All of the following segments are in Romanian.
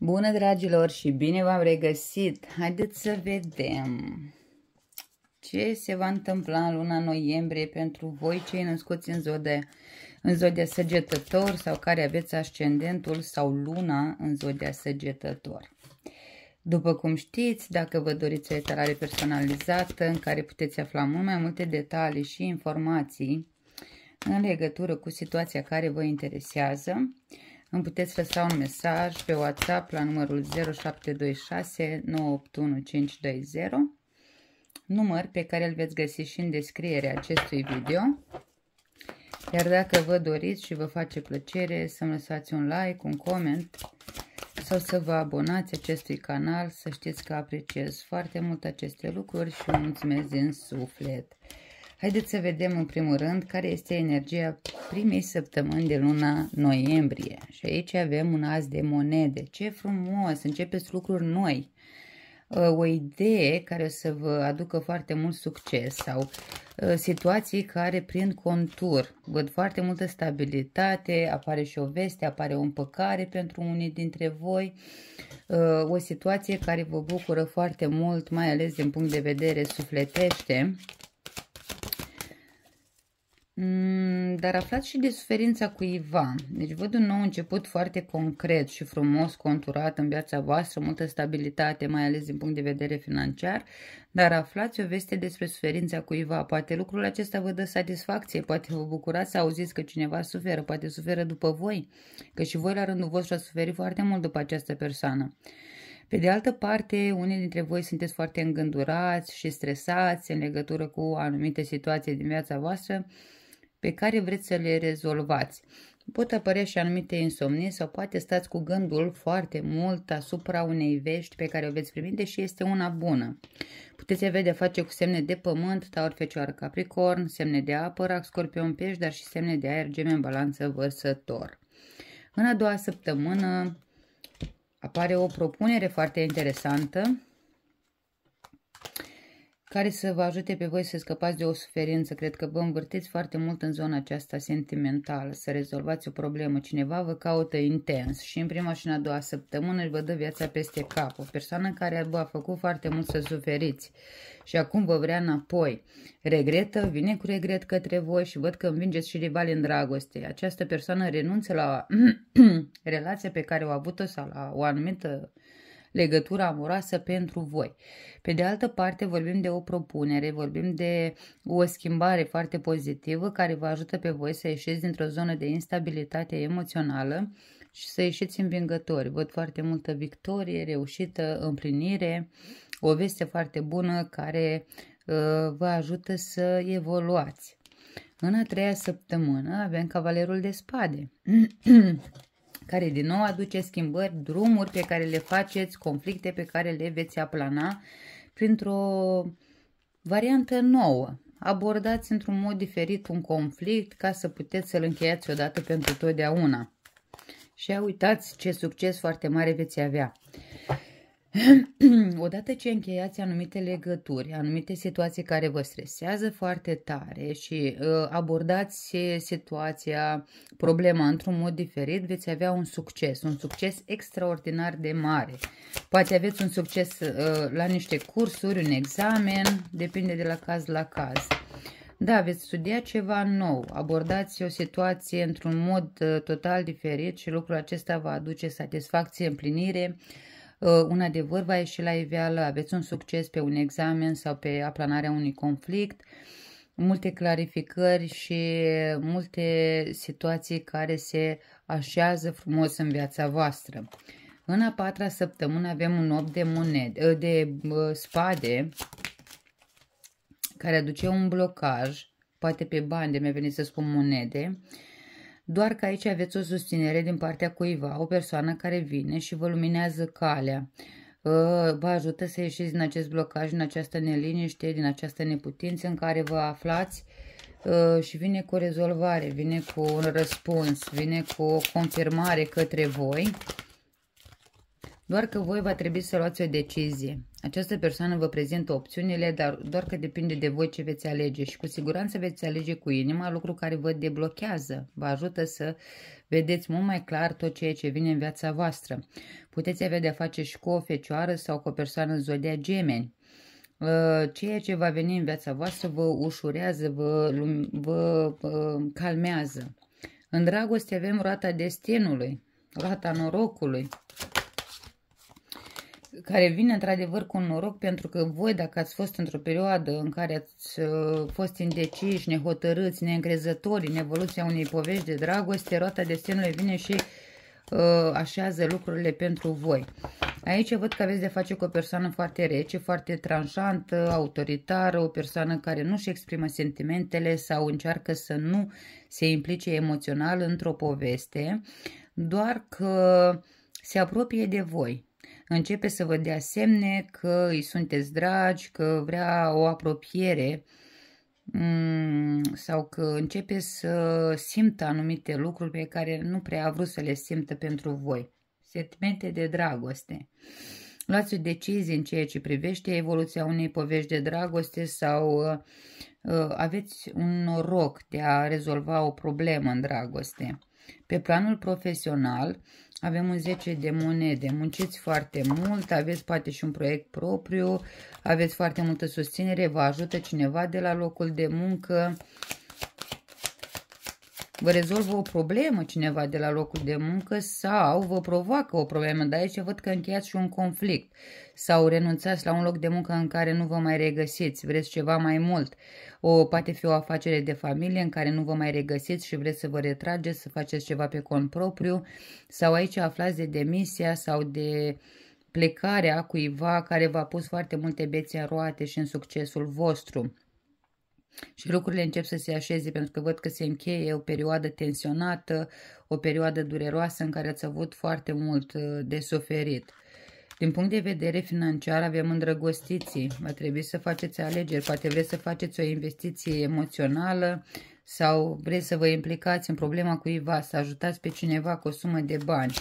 Bună dragilor și bine v-am regăsit! Haideți să vedem ce se va întâmpla în luna noiembrie pentru voi cei născuți în zodia, în zodia săgetător sau care aveți ascendentul sau luna în zodia săgetător. După cum știți, dacă vă doriți o etalare personalizată în care puteți afla mult mai multe detalii și informații în legătură cu situația care vă interesează, îmi puteți lăsa un mesaj pe WhatsApp la numărul 0726 981520, număr pe care îl veți găsi și în descrierea acestui video. Iar dacă vă doriți și vă face plăcere să-mi lăsați un like, un coment sau să vă abonați acestui canal, să știți că apreciez foarte mult aceste lucruri și vă mulțumesc din suflet. Haideți să vedem în primul rând care este energia primei săptămâni de luna noiembrie. Și aici avem un as de monede. Ce frumos! Începeți lucruri noi. Uh, o idee care o să vă aducă foarte mult succes sau uh, situații care prind contur. Văd foarte multă stabilitate, apare și o veste, apare o împăcare pentru unii dintre voi. Uh, o situație care vă bucură foarte mult, mai ales din punct de vedere sufletește. Mm, dar aflați și de suferința cuiva. Deci văd un nou început foarte concret și frumos conturat în viața voastră, multă stabilitate, mai ales din punct de vedere financiar, dar aflați o veste despre suferința cuiva. Poate lucrul acesta vă dă satisfacție, poate vă bucurați să auziți că cineva suferă, poate suferă după voi, că și voi la rândul vostru ați suferit foarte mult după această persoană. Pe de altă parte, unii dintre voi sunteți foarte îngândurați și stresați în legătură cu anumite situații din viața voastră, pe care vreți să le rezolvați. Pot apărea și anumite insomnii sau poate stați cu gândul foarte mult asupra unei vești pe care o veți primi, deși este una bună. Puteți avea de face cu semne de pământ, taur, fecioară, capricorn, semne de apă, rac, scorpion, pești, dar și semne de aer, gemen, balanță, vărsător. În a doua săptămână apare o propunere foarte interesantă care să vă ajute pe voi să scăpați de o suferință. Cred că vă învârteți foarte mult în zona aceasta sentimentală, să rezolvați o problemă. Cineva vă caută intens și în prima și în a doua săptămână își vă dă viața peste cap. O persoană care v-a făcut foarte mult să suferiți și acum vă vrea înapoi. Regretă, vine cu regret către voi și văd că învingeți și rivali în dragoste. Această persoană renunță la relația pe care o a avut-o sau la o anumită uh, legătura amoroasă pentru voi. Pe de altă parte, vorbim de o propunere, vorbim de o schimbare foarte pozitivă care vă ajută pe voi să ieșiți dintr-o zonă de instabilitate emoțională și să ieșiți învingători. Văd foarte multă victorie, reușită, împlinire, o veste foarte bună care uh, vă ajută să evoluați. În a treia săptămână avem cavalerul de spade. care din nou aduce schimbări, drumuri pe care le faceți, conflicte pe care le veți aplana printr-o variantă nouă. Abordați într-un mod diferit un conflict ca să puteți să-l încheiați odată pentru totdeauna. Și uitați ce succes foarte mare veți avea. Odată ce încheiați anumite legături, anumite situații care vă stresează foarte tare și uh, abordați situația, problema într-un mod diferit, veți avea un succes, un succes extraordinar de mare. Poate aveți un succes uh, la niște cursuri, un examen, depinde de la caz la caz. Da, veți studia ceva nou, abordați o situație într-un mod uh, total diferit și lucrul acesta va aduce satisfacție, împlinire, uh, Uh, un adevăr va ieși la iveală, aveți un succes pe un examen sau pe aplanarea unui conflict, multe clarificări și multe situații care se așează frumos în viața voastră. În a patra săptămână avem un 8 de, monede, uh, de uh, spade care aduce un blocaj, poate pe bani, de mi-a venit să spun monede, uh, doar că aici aveți o susținere din partea cuiva, o persoană care vine și vă luminează calea, ă, vă ajută să ieșiți din acest blocaj, din această neliniște, din această neputință în care vă aflați ă, și vine cu o rezolvare, vine cu un răspuns, vine cu o confirmare către voi, doar că voi va trebui să luați o decizie. Această persoană vă prezintă opțiunile, dar doar că depinde de voi ce veți alege și cu siguranță veți alege cu inima, lucru care vă deblochează, vă ajută să vedeți mult mai clar tot ceea ce vine în viața voastră. Puteți avea de-a face și cu o fecioară sau cu o persoană în zodia gemeni. Uh, ceea ce va veni în viața voastră vă ușurează, vă, vă, vă uh, calmează. În dragoste avem roata destinului, roata norocului care vine într-adevăr cu un noroc, pentru că voi, dacă ați fost într-o perioadă în care ați uh, fost indeciși, nehotărâți, neîncrezători în evoluția unei povești de dragoste, roata destinului vine și uh, așează lucrurile pentru voi. Aici văd că aveți de face cu o persoană foarte rece, foarte tranșantă, autoritară, o persoană care nu își exprimă sentimentele sau încearcă să nu se implice emoțional într-o poveste, doar că se apropie de voi începe să vă dea semne că îi sunteți dragi, că vrea o apropiere mm, sau că începe să simtă anumite lucruri pe care nu prea a vrut să le simtă pentru voi. Sentimente de dragoste luați decizii în ceea ce privește evoluția unei povești de dragoste sau uh, uh, aveți un noroc de a rezolva o problemă în dragoste. Pe planul profesional avem un 10 de monede, munciți foarte mult, aveți poate și un proiect propriu, aveți foarte multă susținere, vă ajută cineva de la locul de muncă, uh, vă rezolvă o problemă cineva de la locul de muncă sau vă provoacă o problemă, dar aici văd că încheiați și un conflict sau renunțați la un loc de muncă în care nu vă mai regăsiți, vreți ceva mai mult. O, poate fi o afacere de familie în care nu vă mai regăsiți și vreți să vă retrageți, să faceți ceva pe cont propriu sau aici aflați de demisia sau de plecarea cuiva care v-a pus foarte multe bețe în roate și în succesul vostru și lucrurile încep să se așeze pentru că văd că se încheie o perioadă tensionată, o perioadă dureroasă în care ați avut foarte mult uh, de suferit. Din punct de vedere financiar avem îndrăgostiții, va trebui să faceți alegeri, poate vreți să faceți o investiție emoțională sau vreți să vă implicați în problema cuiva, să ajutați pe cineva cu o sumă de bani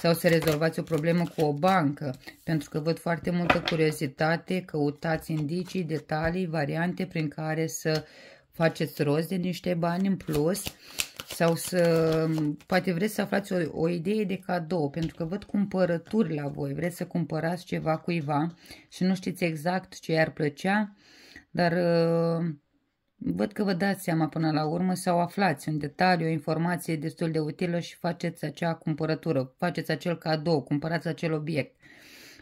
sau să rezolvați o problemă cu o bancă, pentru că văd foarte multă curiozitate, căutați indicii, detalii, variante prin care să faceți rost de niște bani în plus sau să poate vreți să aflați o, o idee de cadou, pentru că văd cumpărături la voi, vreți să cumpărați ceva cuiva și nu știți exact ce i-ar plăcea, dar uh, Văd că vă dați seama până la urmă sau aflați un detaliu, o informație destul de utilă și faceți acea cumpărătură, faceți acel cadou, cumpărați acel obiect.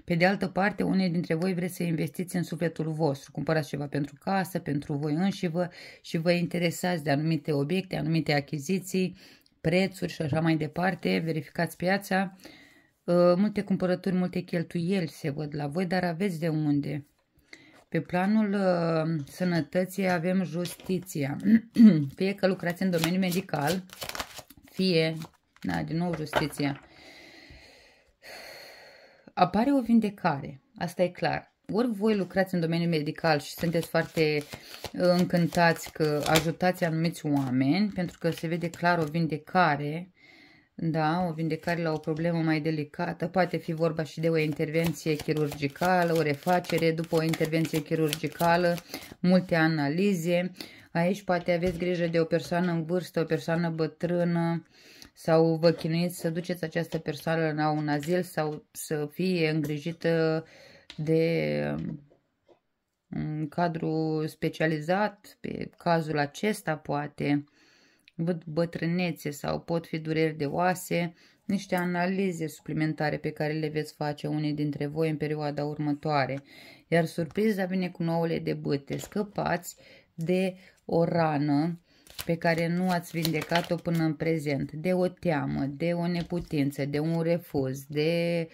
Pe de altă parte, unii dintre voi vreți să investiți în sufletul vostru, cumpărați ceva pentru casă, pentru voi înși vă și vă interesați de anumite obiecte, anumite achiziții, prețuri și așa mai departe, verificați piața. Ă, multe cumpărături, multe cheltuieli se văd la voi, dar aveți de unde. Pe planul uh, sănătății avem justiția. fie că lucrați în domeniul medical, fie, da, din nou justiția, apare o vindecare. Asta e clar. Ori voi lucrați în domeniul medical și sunteți foarte uh, încântați că ajutați anumiți oameni, pentru că se vede clar o vindecare da, o vindecare la o problemă mai delicată. Poate fi vorba și de o intervenție chirurgicală, o refacere după o intervenție chirurgicală, multe analize. Aici poate aveți grijă de o persoană în vârstă, o persoană bătrână sau vă chinuiți să duceți această persoană la un azil sau să fie îngrijită de um, un cadru specializat pe cazul acesta poate văd bătrânețe sau pot fi dureri de oase, niște analize suplimentare pe care le veți face unii dintre voi în perioada următoare. Iar surpriza vine cu nouăle de băte. Scăpați de o rană pe care nu ați vindecat-o până în prezent, de o teamă, de o neputință, de un refuz, de,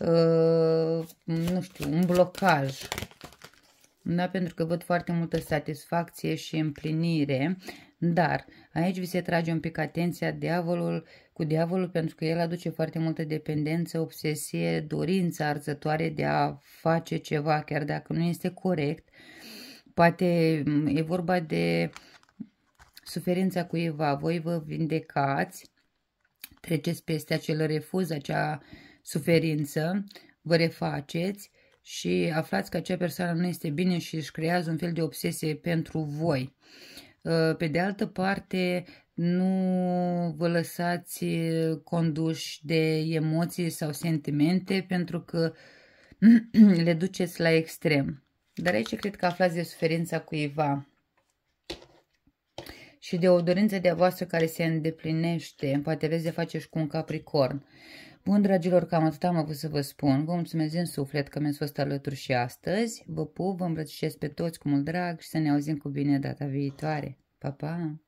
uh, nu știu, un blocaj. Da, pentru că văd foarte multă satisfacție și împlinire dar aici vi se trage un pic atenția diavolul cu diavolul pentru că el aduce foarte multă dependență, obsesie, dorință arzătoare de a face ceva chiar dacă nu este corect. Poate e vorba de suferința cuiva, voi vă vindecați, treceți peste acel refuz, acea suferință, vă refaceți și aflați că acea persoană nu este bine și își creează un fel de obsesie pentru voi. Uh, pe de altă parte, nu vă lăsați uh, conduși de emoții sau sentimente pentru că le duceți la extrem. Dar aici cred că aflați de suferința cuiva și de o dorință de-a voastră care se îndeplinește. Poate aveți de face și cu un capricorn. Uh, Bun, dragilor, cam atât am avut să vă spun. Vă mulțumesc în suflet că mi-ați fost alături și astăzi. Vă pup, vă îmbrățișez pe toți cu mult drag și să ne auzim cu bine data viitoare. Pa, pa!